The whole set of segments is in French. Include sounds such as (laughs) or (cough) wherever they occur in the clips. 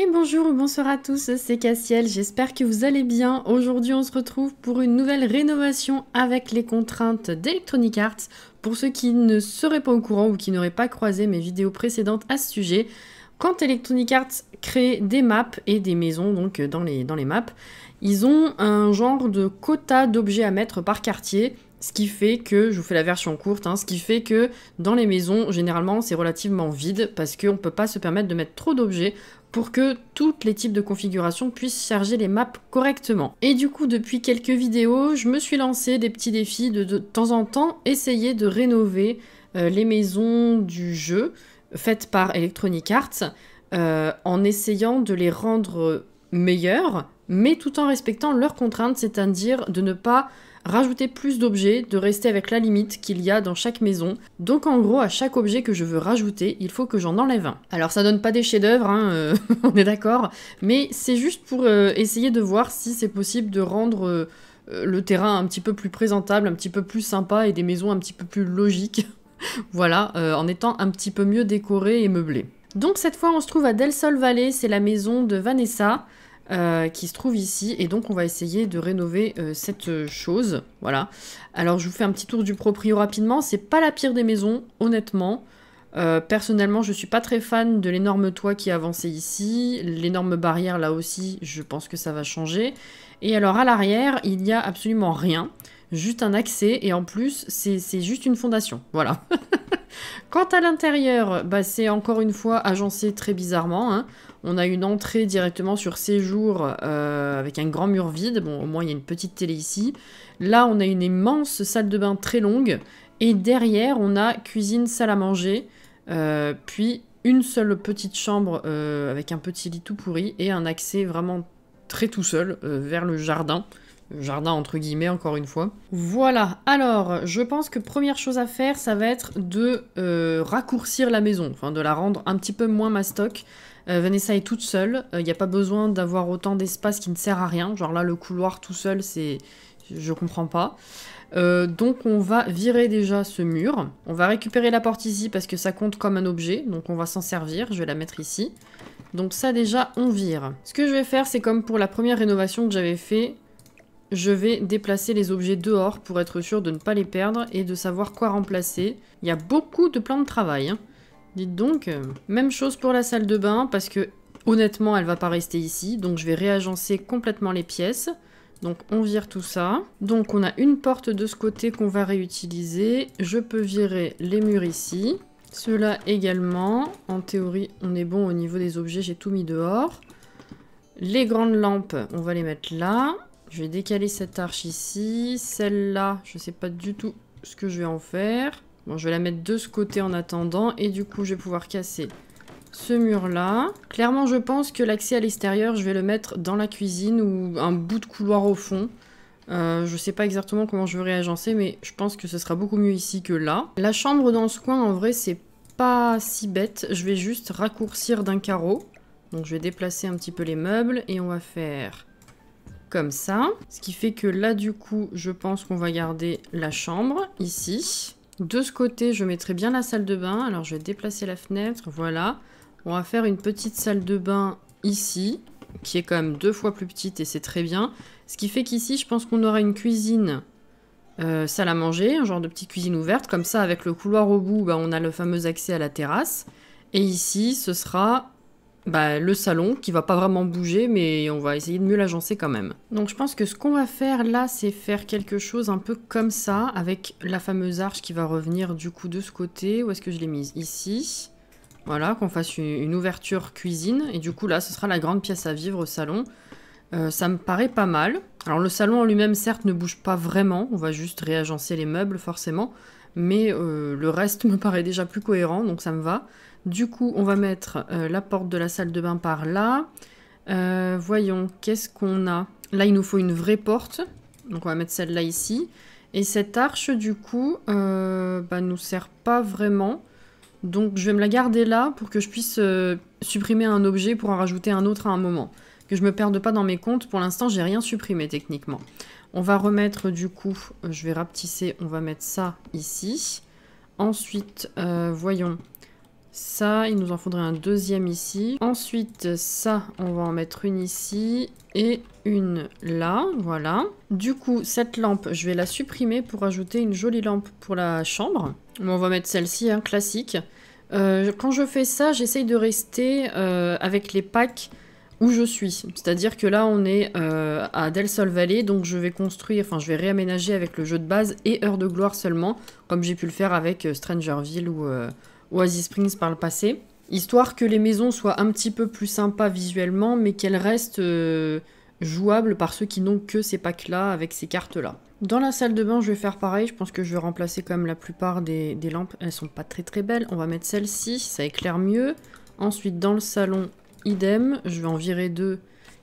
Et bonjour ou bonsoir à tous, c'est Cassiel, j'espère que vous allez bien. Aujourd'hui on se retrouve pour une nouvelle rénovation avec les contraintes d'Electronic Arts. Pour ceux qui ne seraient pas au courant ou qui n'auraient pas croisé mes vidéos précédentes à ce sujet, quand Electronic Arts crée des maps et des maisons donc euh, dans les, dans les maps, ils ont un genre de quota d'objets à mettre par quartier. Ce qui fait que, je vous fais la version courte, hein, ce qui fait que dans les maisons, généralement, c'est relativement vide parce qu'on ne peut pas se permettre de mettre trop d'objets pour que toutes les types de configurations puissent charger les maps correctement. Et du coup, depuis quelques vidéos, je me suis lancé des petits défis de, de, temps en temps essayer de rénover euh, les maisons du jeu faites par Electronic Arts euh, en essayant de les rendre meilleures, mais tout en respectant leurs contraintes, c'est-à-dire de ne pas rajouter plus d'objets, de rester avec la limite qu'il y a dans chaque maison. Donc en gros, à chaque objet que je veux rajouter, il faut que j'en enlève un. Alors ça donne pas des chefs-d'œuvre, hein, euh, (laughs) on est d'accord, mais c'est juste pour euh, essayer de voir si c'est possible de rendre euh, le terrain un petit peu plus présentable, un petit peu plus sympa et des maisons un petit peu plus logiques. (laughs) voilà, en étant un petit peu mieux décorées et meublées. Donc cette fois, on se trouve à Del Sol Valley, c'est la maison de Vanessa. Euh, qui se trouve ici. Et donc, on va essayer de rénover euh, cette euh, chose. Voilà. Alors, je vous fais un petit tour du proprio rapidement. C'est pas la pire des maisons, honnêtement. personnellement, je suis pas très fan de l'énorme toit qui est avancé ici. L'énorme barrière, là aussi, je pense que ça va changer. Et alors, à l'arrière, il n'y a absolument rien. Juste un accès. Et en plus, c'est juste une fondation. Voilà. (laughs) Quant à l'intérieur, bah, c'est encore une fois agencé très bizarrement. Hein. On a une entrée directement sur séjour euh, avec un grand mur vide. Bon, au moins, il y a une petite télé ici. Là, on a une immense salle de bain très longue. Et derrière, on a cuisine, salle à manger. Euh, puis une seule petite chambre euh, avec un petit lit tout pourri et un accès vraiment très tout seul vers le jardin. Jardin entre guillemets encore une fois. Voilà, alors je pense que première chose à faire ça va être de raccourcir la maison, enfin de la rendre un petit peu moins mastoc. Euh, Vanessa est toute seule, il euh, n'y a pas besoin d'avoir autant d'espace qui ne sert à rien. Genre là, le couloir tout seul, c'est... Je comprends pas. Euh, donc on va virer déjà ce mur. On va récupérer la porte ici parce que ça compte comme un objet. Donc on va s'en servir. Je vais la mettre ici. Donc ça déjà, on vire. Ce que je vais faire, c'est comme pour la première rénovation que j'avais fait, je vais déplacer les objets dehors pour être sûr de ne pas les perdre et de savoir quoi remplacer. Il y a beaucoup de plans de travail. Hein. Dites donc, euh, même chose pour la salle de bain, parce que honnêtement, elle va pas rester ici, donc je vais réagencer complètement les pièces. Donc on vire tout ça. Donc on a une porte de ce côté qu'on va réutiliser. Je peux virer les murs ici. Cela également. En théorie, on est bon au niveau des objets, j'ai tout mis dehors. Les grandes lampes, on va les mettre là. Je vais décaler cette arche ici. Celle-là, je ne sais pas du tout ce que je vais en faire. Bon, je vais la mettre de ce côté en attendant. Et du coup, je vais pouvoir casser ce mur-là. Clairement, je pense que l'accès à l'extérieur, je vais le mettre dans la cuisine ou un bout de couloir au fond. Euh, je sais pas exactement comment je vais réagencer, mais je pense que ce sera beaucoup mieux ici que là. La chambre dans ce coin, en vrai, c'est pas si bête. Je vais juste raccourcir d'un carreau. Donc je vais déplacer un petit peu les meubles et on va faire comme ça. Ce qui fait que là, du coup, je pense qu'on va garder la chambre ici. De ce côté, je mettrai bien la salle de bain. Alors, je vais déplacer la fenêtre. Voilà. On va faire une petite salle de bain ici, qui est quand même deux fois plus petite et c'est très bien. Ce qui fait qu'ici, je pense qu'on aura une cuisine, euh, salle à manger, un genre de petite cuisine ouverte. Comme ça, avec le couloir au bout, bah, on a le fameux accès à la terrasse. Et ici, ce sera bah, le salon qui va pas vraiment bouger, mais on va essayer de mieux l'agencer quand même. Donc je pense que ce qu'on va faire là, c'est faire quelque chose un peu comme ça, avec la fameuse arche qui va revenir du coup de ce côté. Où est-ce que je l'ai mise Ici. Voilà, qu'on fasse une ouverture cuisine. Et du coup là, ce sera la grande pièce à vivre au salon. Euh, ça me paraît pas mal. Alors le salon en lui-même, certes, ne bouge pas vraiment. On va juste réagencer les meubles, forcément. Mais euh, le reste (laughs) me paraît déjà plus cohérent, donc ça me va. Du coup, on va mettre euh, la porte de la salle de bain par là. Euh, voyons, qu'est-ce qu'on a Là, il nous faut une vraie porte. Donc, on va mettre celle-là ici. Et cette arche, du coup, ne euh, bah, nous sert pas vraiment. Donc, je vais me la garder là pour que je puisse supprimer un objet pour en rajouter un autre à un moment. Que je me perde pas dans mes comptes. Pour l'instant, j'ai rien supprimé techniquement. On va remettre, du coup, je vais rapetisser, on va mettre ça ici. Ensuite, voyons, ça, il nous en faudrait un deuxième ici. Ensuite, ça, on va en mettre une ici et une là, voilà. Du coup, cette lampe, je vais la supprimer pour ajouter une jolie lampe pour la chambre. on va mettre celle-ci, hein, classique. Euh, quand je fais ça, j'essaye de rester euh, avec les packs où je suis. C'est-à-dire que là, on est euh, à Del Sol Valley, donc je vais construire, enfin, je vais réaménager avec le jeu de base et Heure de Gloire seulement, comme j'ai pu le faire avec Strangerville ou Oasis Springs par le passé, histoire que les maisons soient un petit peu plus sympas visuellement, mais qu'elles restent euh, jouables par ceux qui n'ont que ces packs-là avec ces cartes-là. Dans la salle de bain, je vais faire pareil, je pense que je vais remplacer comme la plupart des, lampes, elles sont pas très très belles, on va mettre celle-ci, ça éclaire mieux. Ensuite, dans le salon, idem, je vais en virer deux,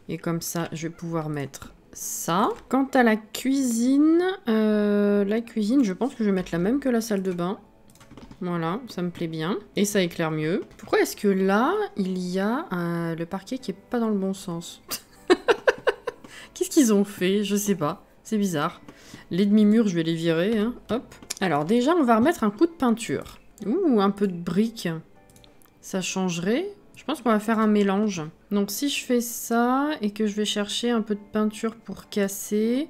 et comme ça, je vais pouvoir mettre ça. Quant à la cuisine, euh, la cuisine, je pense que je vais mettre la même que la salle de bain. Voilà, ça me plaît bien. Et ça éclaire mieux. Pourquoi est-ce que là, il y a le parquet qui est pas dans le bon sens (laughs) Qu'est-ce qu'ils ont fait Je sais pas. C'est bizarre. Les demi-murs, je vais les virer. Hein. Hop. Alors déjà, on va remettre un coup de peinture. Ouh, un peu de briques. Ça changerait. Je pense qu'on va faire un mélange. Donc si je fais ça et que je vais chercher un peu de peinture pour casser,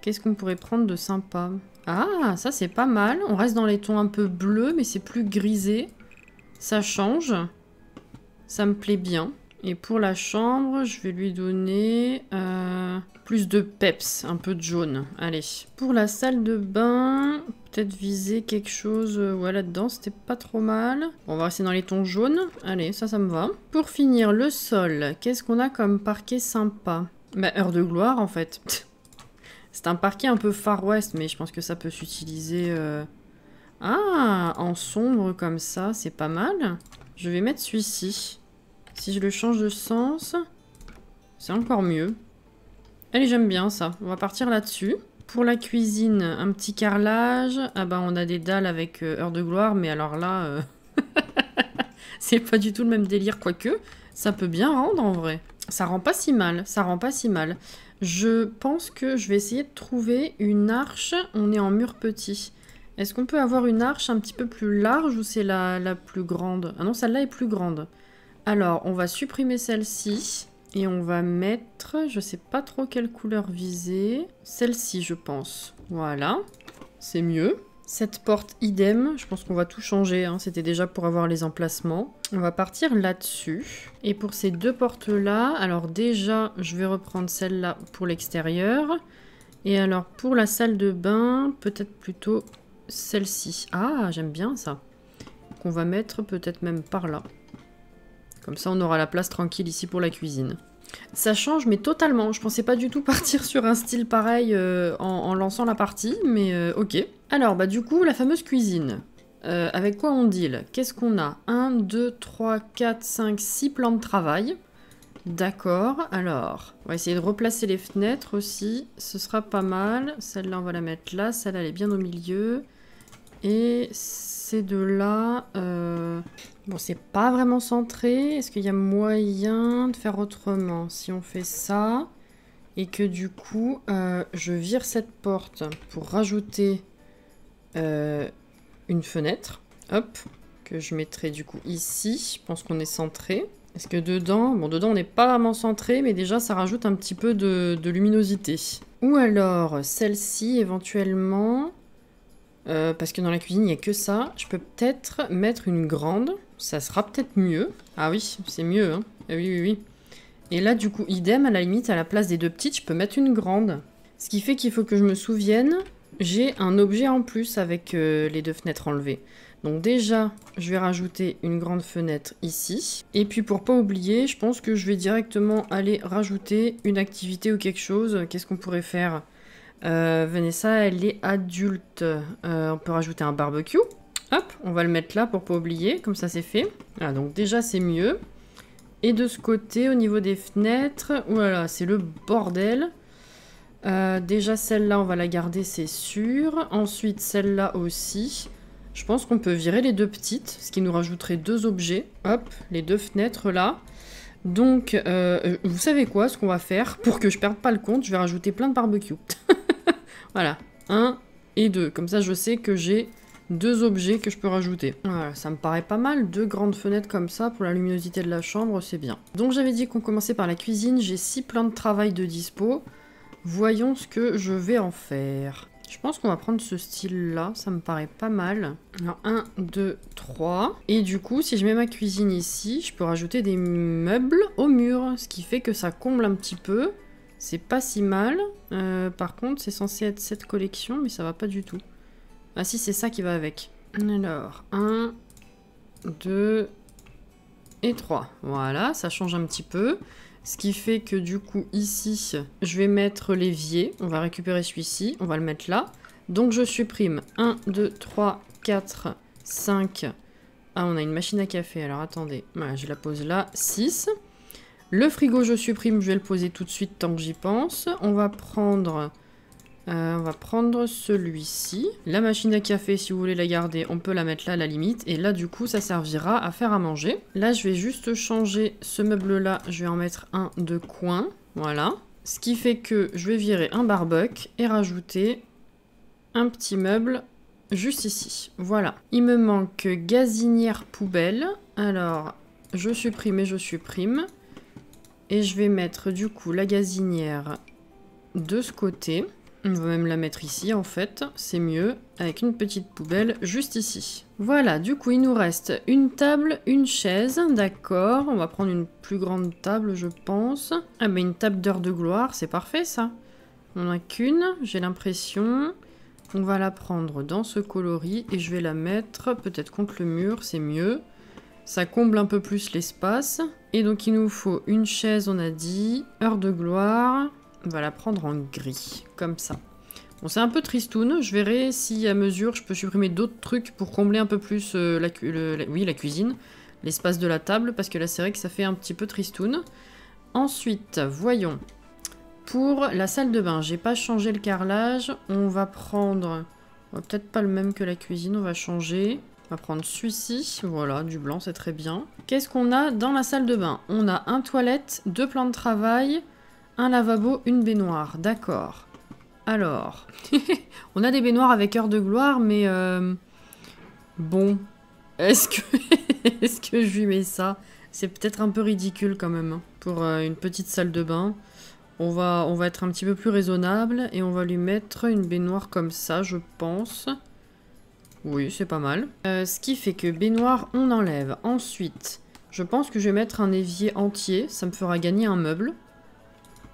qu'est-ce qu'on pourrait prendre de sympa ah, ça c'est pas mal. On reste dans les tons un peu bleus, mais c'est plus grisé. Ça change. Ça me plaît bien. Et pour la chambre, je vais lui donner euh, plus de peps, un peu de jaune. Allez. Pour la salle de bain, peut-être viser quelque chose euh, ouais, là-dedans, c'était pas trop mal. on va rester dans les tons jaunes. Allez, ça, ça me va. Pour finir, le sol. Qu'est-ce qu'on a comme parquet sympa Bah, heure de gloire, en fait. (laughs) C'est un parquet un peu Far West, mais je pense que ça peut s'utiliser... Euh, ah, en sombre comme ça, c'est pas mal. Je vais mettre celui-ci. Si je le change de sens, c'est encore mieux. Allez, j'aime bien ça. On va partir là-dessus. Pour la cuisine, un petit carrelage. Ah bah on a des dalles avec euh, Heure de Gloire, mais alors là... Euh, (laughs) c'est pas du tout le même délire, quoique. Ça peut bien rendre en vrai. Ça rend pas si mal, ça rend pas si mal. Je pense que je vais essayer de trouver une arche. On est en mur petit. Est-ce qu'on peut avoir une arche un petit peu plus large ou c'est la, la, plus grande Ah non, celle-là est plus grande. Alors, on va supprimer celle-ci. Et on va mettre, je sais pas trop quelle couleur viser. Celle-ci, je pense. Voilà. C'est mieux. Cette porte idem, je pense qu'on va tout changer, hein. c'était déjà pour avoir les emplacements. On va partir là-dessus. Et pour ces deux portes-là, alors déjà, je vais reprendre celle-là pour l'extérieur. Et alors pour la salle de bain, peut-être plutôt celle-ci. Ah, j'aime bien ça. Qu'on va mettre peut-être même par là. Comme ça, on aura la place tranquille ici pour la cuisine. Ça change, mais totalement. Je pensais pas du tout partir (laughs) sur un style pareil euh, en, lançant la partie, mais euh, ok. Alors, bah du coup, la fameuse cuisine. Euh, avec quoi on deal Qu'est-ce qu'on a 1, 2, 3, 4, 5, 6 plans de travail. D'accord, alors, on va essayer de replacer les fenêtres aussi, ce sera pas mal. Celle-là, on va la mettre là, celle-là, elle est bien au milieu. Et c'est de là euh, bon, c'est pas vraiment centré. Est-ce qu'il y a moyen de faire autrement Si on fait ça, et que du coup, euh, je vire cette porte pour rajouter euh, une fenêtre, hop, que je mettrai du coup ici. Je pense qu'on est centré. Est-ce que dedans... Bon, dedans, on n'est pas vraiment centré, mais déjà, ça rajoute un petit peu de, de luminosité. Ou alors, celle-ci, éventuellement... Euh, parce que dans la cuisine, il n'y a que ça. Je peux peut-être mettre une grande. Ça sera peut-être mieux. Ah oui, c'est mieux. Hein. Ah oui, oui, oui. Et là, du coup, idem, à la limite, à la place des deux petites, je peux mettre une grande. Ce qui fait qu'il faut que je me souvienne, j'ai un objet en plus avec euh, les deux fenêtres enlevées. Donc déjà, je vais rajouter une grande fenêtre ici. Et puis pour pas oublier, je pense que je vais directement aller rajouter une activité ou quelque chose. Qu'est-ce qu'on pourrait faire euh, Venez ça, elle est adulte. Euh, on peut rajouter un barbecue. Hop, on va le mettre là pour pas oublier, comme ça c'est fait. Ah, donc déjà c'est mieux. Et de ce côté, au niveau des fenêtres, voilà, c'est le bordel. Euh, déjà celle-là, on va la garder, c'est sûr. Ensuite, celle-là aussi. Je pense qu'on peut virer les deux petites, ce qui nous rajouterait deux objets. Hop, les deux fenêtres là. Donc, vous savez quoi, ce qu'on va faire, pour que je perde pas le compte, je vais rajouter plein de barbecues. (laughs) Voilà, 1 et 2. Comme ça, je sais que j'ai deux objets que je peux rajouter. Voilà, ça me paraît pas mal, deux grandes fenêtres comme ça pour la luminosité de la chambre, c'est bien. Donc j'avais dit qu'on commençait par la cuisine, j'ai six plans de travail de dispo. Voyons ce que je vais en faire. Je pense qu'on va prendre ce style-là, ça me paraît pas mal. Alors 1, 2, 3. Et du coup, si je mets ma cuisine ici, je peux rajouter des meubles au mur, ce qui fait que ça comble un petit peu. C'est pas si mal. Euh, par contre, c'est censé être cette collection, mais ça va pas du tout. Ah si, c'est ça qui va avec. Alors, 1, 2 et 3. Voilà, ça change un petit peu. Ce qui fait que du coup, ici, je vais mettre l'évier. On va récupérer celui-ci, on va le mettre là. Donc je supprime 1, 2, 3, 4, 5. Ah, on a une machine à café, alors attendez. Voilà, je la pose là. 6. Le frigo, je supprime, je vais le poser tout de suite tant que j'y pense. On va prendre... Euh, va prendre celui-ci. La machine à café, si vous voulez la garder, on peut la mettre là à la limite. Et là, du coup, ça servira à faire à manger. Là, je vais juste changer ce meuble-là. Je vais en mettre un de coin. Voilà. Ce qui fait que je vais virer un barbuck et rajouter un petit meuble juste ici. Voilà. Il me manque gazinière poubelle. Alors, je supprime et je supprime. Et je vais mettre du coup la gazinière de ce côté. On va même la mettre ici en fait, c'est mieux, avec une petite poubelle juste ici. Voilà, du coup il nous reste une table, une chaise, d'accord, on va prendre une plus grande table je pense. Ah mais une table d'heure de gloire, c'est parfait ça. On n'a a qu'une, j'ai l'impression. On va la prendre dans ce coloris et je vais la mettre peut-être contre le mur, c'est mieux. Ça comble un peu plus l'espace. Et donc il nous faut une chaise, on a dit. Heure de gloire. On va la prendre en gris, comme ça. Bon, c'est un peu tristoun. Je verrai si à mesure je peux supprimer d'autres trucs pour combler un peu plus euh, la, oui, la cuisine, l'espace de la table, parce que là c'est vrai que ça fait un petit peu tristoun. Ensuite, voyons. Pour la salle de bain, j'ai pas changé le carrelage. On va prendre... Peut-être pas le même que la cuisine, on va changer va prendre celui-ci. Voilà, du blanc, c'est très bien. Qu'est-ce qu'on a dans la salle de bain On a un toilette, deux plans de travail, un lavabo, une baignoire. D'accord. Alors, (laughs) on a des baignoires avec heure de gloire, mais euh, bon, (laughs) est-ce que... je lui mets ça C'est peut-être un peu ridicule quand même hein, pour euh, une petite salle de bain. On va, on va être un petit peu plus raisonnable et on va lui mettre une baignoire comme ça, je pense. Oui, c'est pas mal. Euh, ce qui fait que baignoire, on enlève. Ensuite, je pense que je vais mettre un évier entier. Ça me fera gagner un meuble.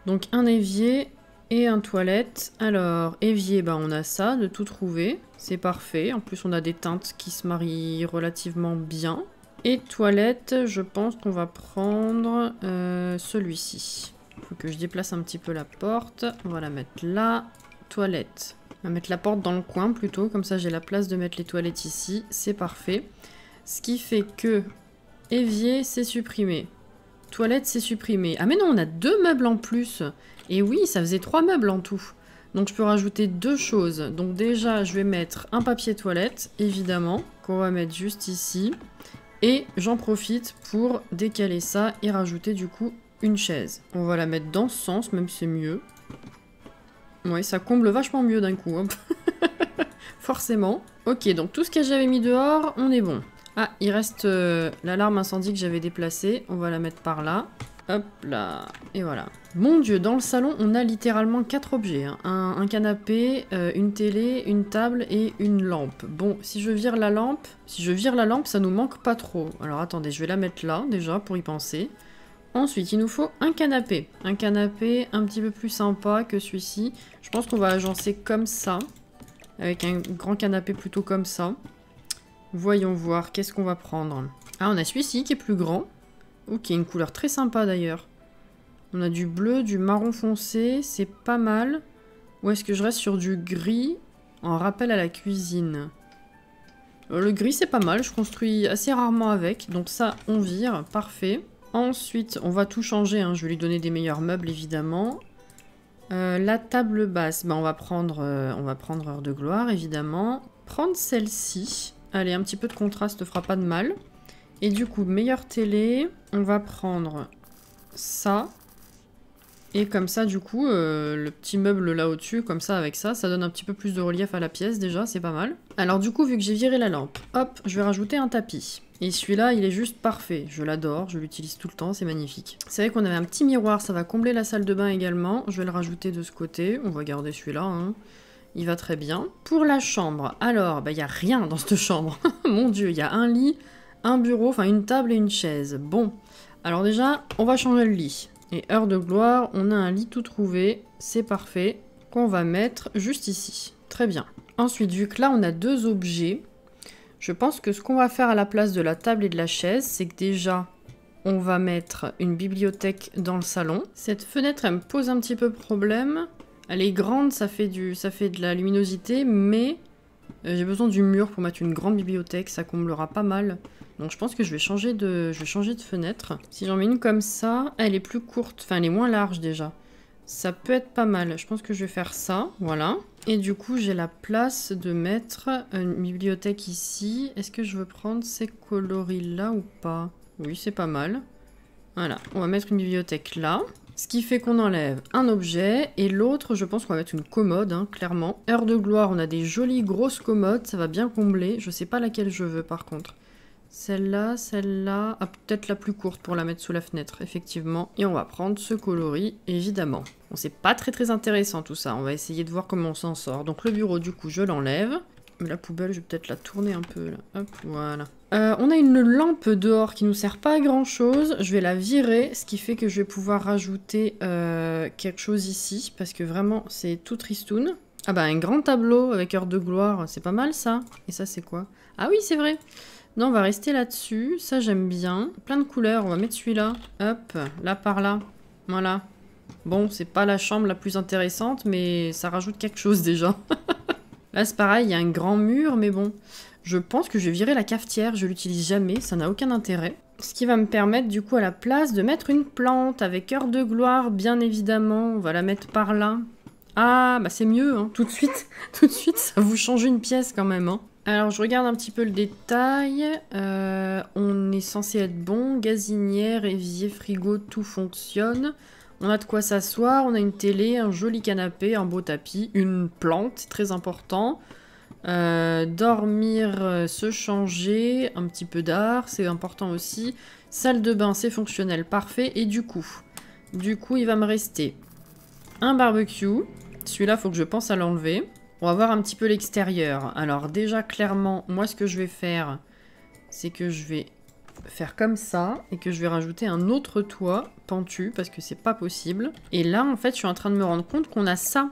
Donc un évier et un toilette. Alors, évier, bah, on a ça, de tout trouver. C'est parfait. En plus, on a des teintes qui se marient relativement bien. Et toilette, je pense qu'on va prendre euh, celui-ci. Faut que je déplace un petit peu la porte. On va la mettre là. Toilette. On va mettre la porte dans le coin plutôt, comme ça j'ai la place de mettre les toilettes ici, c'est parfait. Ce qui fait que évier c'est supprimé, toilette c'est supprimé. Ah mais non, on a deux meubles en plus Et oui, ça faisait trois meubles en tout donc je peux rajouter deux choses. Donc déjà, je vais mettre un papier toilette, évidemment, qu'on va mettre juste ici. Et j'en profite pour décaler ça et rajouter du coup une chaise. On va la mettre dans ce sens, même c'est mieux. Ouais, ça comble vachement mieux d'un coup. Hein. (laughs) Forcément. Ok, donc tout ce que j'avais mis dehors, on est bon. Ah, il reste euh, l'alarme incendie que j'avais déplacée. On va la mettre par là. Hop là, et voilà. Mon dieu, dans le salon, on a littéralement quatre objets. Hein. Un, canapé, euh, une télé, une table et une lampe. Bon, si je vire la lampe, si je vire la lampe, ça nous manque pas trop. Alors attendez, je vais la mettre là, déjà, pour y penser. Ensuite, il nous faut un canapé. Un canapé un petit peu plus sympa que celui-ci. Je pense qu'on va agencer comme ça. Avec un grand canapé plutôt comme ça. Voyons voir, qu'est-ce qu'on va prendre Ah, on a celui-ci qui est plus grand. Ou qui a une couleur très sympa d'ailleurs. On a du bleu, du marron foncé, c'est pas mal. Ou est-ce que je reste sur du gris en rappel à la cuisine euh, Le gris, c'est pas mal, je construis assez rarement avec. Donc ça, on vire, parfait. Ensuite, on va tout changer. Hein. Je vais lui donner des meilleurs meubles, évidemment. Euh, la table basse, bah, on, va prendre, euh, on va prendre Heure de Gloire, évidemment. Prendre celle-ci. Allez, un petit peu de contraste ne fera pas de mal. Et du coup, meilleure télé, on va prendre ça. Et comme ça, du coup, euh, le petit meuble là au-dessus, comme ça, avec ça, ça donne un petit peu plus de relief à la pièce déjà, c'est pas mal. Alors du coup, vu que j'ai viré la lampe, hop, je vais rajouter un tapis. Et celui-là, il est juste parfait. Je l'adore, je l'utilise tout le temps, c'est magnifique. C'est vrai qu'on avait un petit miroir, ça va combler la salle de bain également. Je vais le rajouter de ce côté, on va garder celui-là, hein. Il va très bien. Pour la chambre, alors, bah, il y n'y a rien dans cette chambre. (laughs) Mon dieu, il y a un lit, un bureau, enfin une table et une chaise. Bon, alors déjà, on va changer le lit. Et heure de gloire, on a un lit tout trouvé, c'est parfait, qu'on va mettre juste ici. Très bien. Ensuite, vu que là, on a deux objets, je pense que ce qu'on va faire à la place de la table et de la chaise, c'est que déjà, on va mettre une bibliothèque dans le salon. Cette fenêtre, elle me pose un petit peu problème. Elle est grande, ça fait, du, ça fait de la luminosité, mais euh, j'ai besoin du mur pour mettre une grande bibliothèque, ça comblera pas mal. Donc je pense que je vais changer de, je vais changer de fenêtre. Si j'en mets une comme ça, elle est plus courte, enfin elle est moins large déjà. Ça peut être pas mal. Je pense que je vais faire ça, voilà. Et du coup, j'ai la place de mettre une bibliothèque ici. Est-ce que je veux prendre ces coloris-là ou pas Oui, c'est pas mal. Voilà, on va mettre une bibliothèque là. Ce qui fait qu'on enlève un objet et l'autre, je pense qu'on va mettre une commode, hein, clairement. Heure de gloire, on a des jolies grosses commodes, ça va bien combler. Je sais pas laquelle je veux par contre. Celle-là, celle-là, ah, peut-être la plus courte pour la mettre sous la fenêtre, effectivement. Et on va prendre ce coloris, évidemment. Bon, c'est pas très très intéressant tout ça, on va essayer de voir comment on s'en sort. Donc le bureau, du coup, je l'enlève la poubelle, je vais peut-être la tourner un peu. Là. Hop, voilà. Euh, on a une lampe dehors qui nous sert pas à grand chose. Je vais la virer, ce qui fait que je vais pouvoir rajouter euh, quelque chose ici, parce que vraiment, c'est tout tristoun. Ah bah, un grand tableau avec heure de gloire, c'est pas mal ça. Et ça, c'est quoi Ah oui, c'est vrai non, on va rester là-dessus. Ça, j'aime bien. Plein de couleurs. On va mettre celui-là. Hop, là par là. Voilà. Bon, c'est pas la chambre la plus intéressante, mais ça rajoute quelque chose déjà. (laughs) Là, c'est pareil, il y a un grand mur, mais bon. Je pense que je vais virer la cafetière, je l'utilise jamais, ça n'a aucun intérêt. Ce qui va me permettre, du coup, à la place de mettre une plante avec heure de gloire, bien évidemment. On va la mettre par là. Ah, bah c'est mieux, hein. Tout de suite, (laughs) tout de suite, ça vous change une pièce quand même, hein. Alors, je regarde un petit peu le détail. Euh, on est censé être bon. Gazinière, évier, frigo, tout fonctionne. On a de quoi s'asseoir, on a une télé, un joli canapé, un beau tapis, une plante, très important. Euh, dormir, euh, se changer, un petit peu d'art, c'est important aussi. Salle de bain, c'est fonctionnel, parfait. Et du coup, du coup, il va me rester un barbecue. Celui-là, faut que je pense à l'enlever. On va voir un petit peu l'extérieur. Alors déjà, clairement, moi, ce que je vais faire, c'est que je vais faire comme ça et que je vais rajouter un autre toit pentu parce que c'est pas possible. Et là, en fait, je suis en train de me rendre compte qu'on a ça.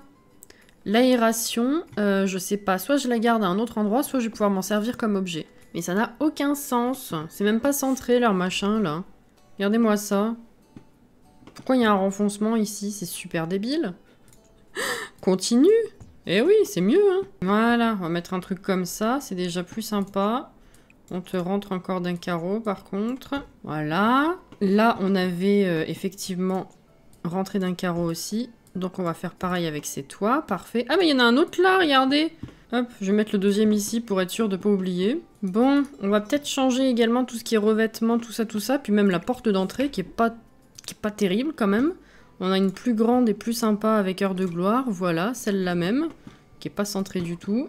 L'aération, euh, je sais pas, soit je la garde à un autre endroit, soit je vais pouvoir m'en servir comme objet. Mais ça n'a aucun sens. C'est même pas centré leur machin là. Regardez-moi ça. Pourquoi il y a un renfoncement ici C'est super débile. (gasps) Continue Eh oui, c'est mieux, hein. Voilà, on va mettre un truc comme ça, c'est déjà plus sympa. On te rentre encore d'un carreau par contre. Voilà. Là, on avait euh, effectivement rentré d'un carreau aussi. Donc on va faire pareil avec ces toits. Parfait. Ah mais il y en a un autre là, regardez Hop, je vais mettre le deuxième ici pour être sûr de pas oublier. Bon, on va peut-être changer également tout ce qui est revêtement, tout ça, tout ça. Puis même la porte d'entrée qui est pas pas terrible quand même. On a une plus grande et plus sympa avec Heure de Gloire. Voilà, celle-là même, qui est pas centrée du tout.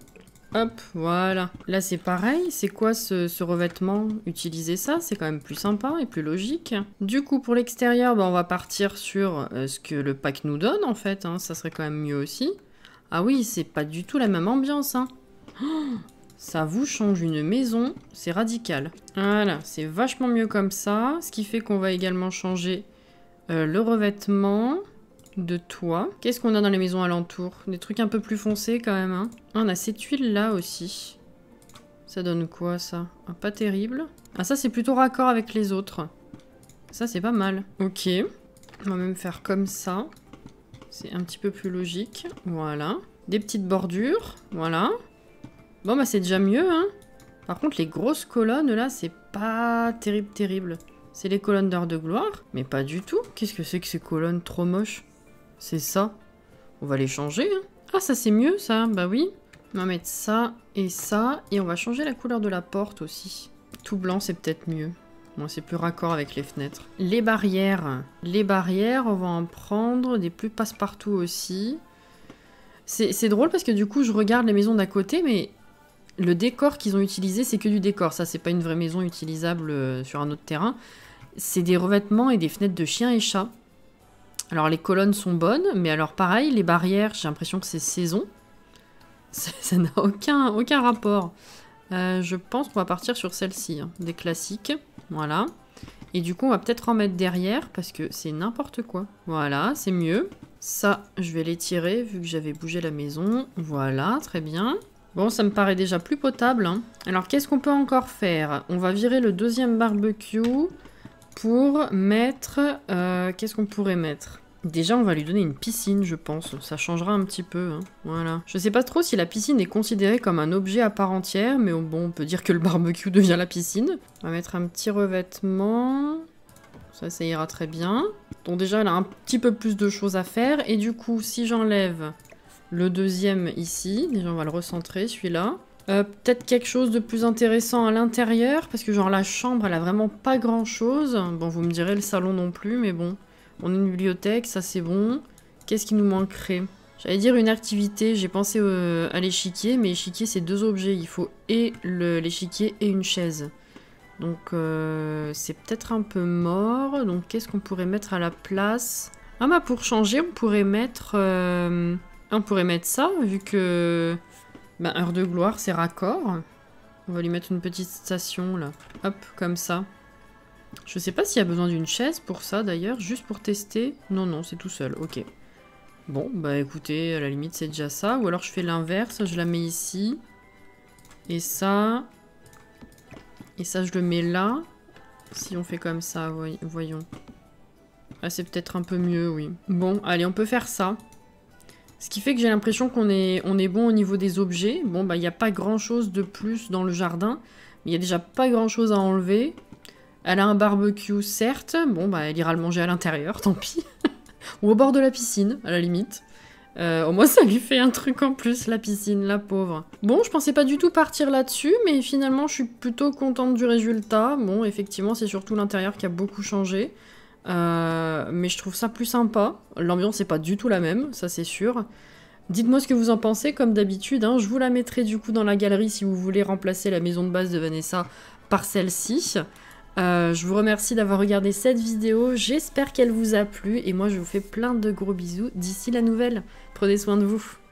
Hop, voilà. Là, c'est pareil. C'est quoi ce, revêtement Utiliser ça, c'est quand même plus sympa et plus logique. Du coup, pour l'extérieur, bah, on va partir sur euh, ce que le pack nous donne, en fait. Hein. Ça serait quand même mieux aussi. Ah oui, c'est pas du tout la même ambiance. Hein. Oh, ça vous change une maison. C'est radical. Voilà, c'est vachement mieux comme ça. Ce qui fait qu'on va également changer euh, le revêtement de toit. Qu'est-ce qu'on a dans les maisons alentours Des trucs un peu plus foncés quand même. Hein. Ah, on a ces tuiles là aussi. Ça donne quoi ça ah, Pas terrible. Ah ça c'est plutôt raccord avec les autres. Ça c'est pas mal. Ok. On va même faire comme ça. C'est un petit peu plus logique. Voilà. Des petites bordures. Voilà. Bon bah c'est déjà mieux hein. Par contre les grosses colonnes là c'est pas terrible terrible. C'est les colonnes d'heure de gloire Mais pas du tout. Qu'est-ce que c'est que ces colonnes trop moches c'est ça. On va les changer. Hein. Ah, ça c'est mieux, ça. Bah oui. On va mettre ça et ça. Et on va changer la couleur de la porte aussi. Tout blanc, c'est peut-être mieux. Moi, c'est plus raccord avec les fenêtres. Les barrières. Les barrières, on va en prendre. Des plus passe-partout aussi. C'est drôle parce que du coup, je regarde les maisons d'à côté, mais le décor qu'ils ont utilisé, c'est que du décor. Ça, c'est pas une vraie maison utilisable euh, sur un autre terrain. C'est des revêtements et des fenêtres de chiens et chats. Alors les colonnes sont bonnes, mais alors pareil, les barrières, j'ai l'impression que c'est saison. (laughs) Ça n'a aucun, aucun rapport. Euh, je pense qu'on va partir sur celle-ci, hein, des classiques. Voilà. Et du coup, on va peut-être en mettre derrière, parce que c'est n'importe quoi. Voilà, c'est mieux. Ça, je vais l'étirer, vu que j'avais bougé la maison. Voilà, très bien. Bon, ça me paraît déjà plus potable. Hein. Alors, qu'est-ce qu'on peut encore faire On va virer le deuxième barbecue pour mettre... Euh, qu'est-ce qu'on pourrait mettre Déjà, on va lui donner une piscine, je pense. Ça changera un petit peu, hein. voilà. Je sais pas trop si la piscine est considérée comme un objet à part entière, mais bon, on peut dire que le barbecue (laughs) devient la piscine. On va mettre un petit revêtement... Ça, ça ira très bien. Donc déjà, elle a un petit peu plus de choses à faire. Et du coup, si j'enlève le deuxième ici, déjà on va le recentrer, celui-là. Euh, peut-être quelque chose de plus intéressant à l'intérieur, parce que genre la chambre, elle a vraiment pas grand-chose. Bon, vous me direz le salon non plus, mais bon. On a une bibliothèque, ça c'est bon. Qu'est-ce qui nous manquerait J'allais dire une activité, j'ai pensé euh, à l'échiquier, mais échiquier c'est deux objets, il faut et l'échiquier et une chaise. Donc euh, c'est peut-être un peu mort, donc qu'est-ce qu'on pourrait mettre à la place Ah bah pour changer on pourrait mettre... on pourrait mettre ça, vu que ben, heure de gloire, c'est raccord. On va lui mettre une petite station, là. Hop, comme ça. Je sais pas s'il y a besoin d'une chaise pour ça, d'ailleurs. Juste pour tester. Non, non, c'est tout seul. Ok. Bon, bah écoutez, à la limite, c'est déjà ça. Ou alors je fais l'inverse. Je la mets ici. Et ça... Et ça, je le mets là. Si on fait comme ça, voyons. Ah, c'est peut-être un peu mieux, oui. Bon, allez, on peut faire ça. Ce qui fait que j'ai l'impression qu'on est, on est bon au niveau des objets. Bon, bah, il n'y a pas grand-chose de plus dans le jardin. il n'y a déjà pas grand-chose à enlever. Elle a un barbecue, certes. Bon, bah, elle ira le manger à l'intérieur, tant pis. (laughs) Ou au bord de la piscine, à la limite. Euh, au moins, ça lui fait un truc en plus, la piscine, la pauvre. Bon, je pensais pas du tout partir là-dessus, mais finalement, je suis plutôt contente du résultat. Bon, effectivement, c'est surtout l'intérieur qui a beaucoup changé. Euh, mais je trouve ça plus sympa. L'ambiance n'est pas du tout la même, ça c'est sûr. Dites-moi ce que vous en pensez, comme d'habitude. Hein. je vous la mettrai du coup dans la galerie si vous voulez remplacer la maison de base de Vanessa par celle-ci. Euh, je vous remercie d'avoir regardé cette vidéo. J'espère qu'elle vous a plu. Et moi, je vous fais plein de gros bisous d'ici la nouvelle. Prenez soin de vous.